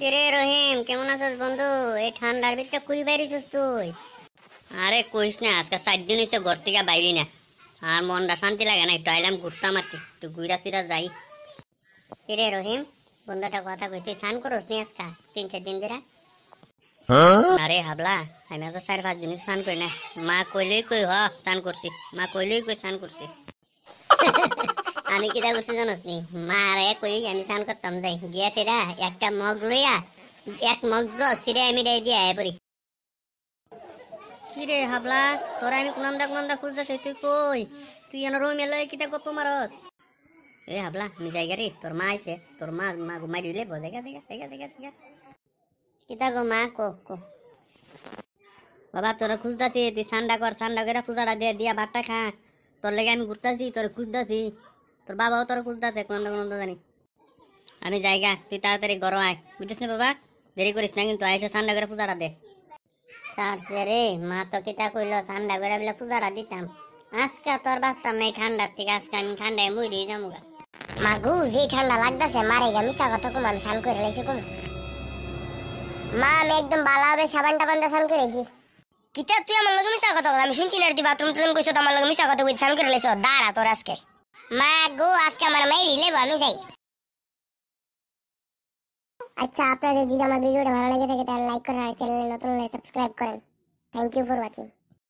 কিরে রহিম কেমন আছিস বন্ধু এই ঠান্ডার ভিতরে কুই বাইরেছিস তুই আরে কইস না আজকে চার দিন হয়েছে ঘর থেকে বাইরি না আর মনটা শান্তি লাগে না একটু আইলাম ঘুরতাম আর কি একটু ঘুরা ফিরা যাই কিরে রহিম বন্ধুটা কথা কইতে স্নান করস নি আজকে তিন চার দিন ধরে হ্যাঁ? আরে হাবলা আমি আজকে চার পাঁচ দিন স্নান করি না মা কইলেই কই হ স্নান করছি মা কইলেই কই স্নান করছি আমি কিটা করছি জানোস নি মারে কই আমি স্নান করতাম যাই গিয়া সেটা একটা মগ লইয়া এক মগ জ সেটা আমি ডাই দিয়া আয় পরি কি হাবলা তোরা আমি কুনামদা দা খুঁজতেছি তুই কই তুই এন রুমে লই কিটা গপ্প মারস এ হাবলা আমি যাই রে তোর মা আইছে তোর মা মা ঘুমাই দিলে বলে গেছে গেছে গেছে গেছে কিটা গো মা কো কো বাবা তোরা খুঁজতেছি তুই সান্ডা কর সান্ডা করে পূজাটা দিয়ে দিয়া ভাতটা খা তোর লেগে আমি ঘুরতেছি তোর খুঁজতেছি তোর বাবাও তোর আছে কোন কোন জানি আমি জায়গা তুই তাড়াতাড়ি গরম আয় বুঝিস না বাবা দেরি করিস না কিন্তু আইসা ঠান্ডা করে পূজাটা দে সারছে রে মা তো কিতা কইলো ঠান্ডা করে বলে পূজাটা দিতাম আজকে তোর বাস্তা মেয়ে ঠান্ডার থেকে আজকে আমি ঠান্ডায় মুই দিয়ে যাবো মা গু যে ঠান্ডা লাগতেছে মারে গা মিথ্যা কথা কম সান করে লাইছি কম মা আমি একদম বালা হবে সাবান টাবান দা সান করে করেছি কিতা তুই আমার লগে মিশা কথা আমি শুনছি না আর তুই বাথরুম টাথরুম কইছো তো আমার লগে মিশা কথা কইছিস সান করে লাইছো দাঁড়া তোর আজকে মা আজকে আমার মাই রিলেভ আমি যাই আচ্ছা আপনাদের যদি আমার ভিডিওটা ভালো লেগে থাকে তাহলে লাইক করেন আর চ্যানেলে নতুন হলে সাবস্ক্রাইব করেন থ্যাংক ইউ ফর ওয়াচিং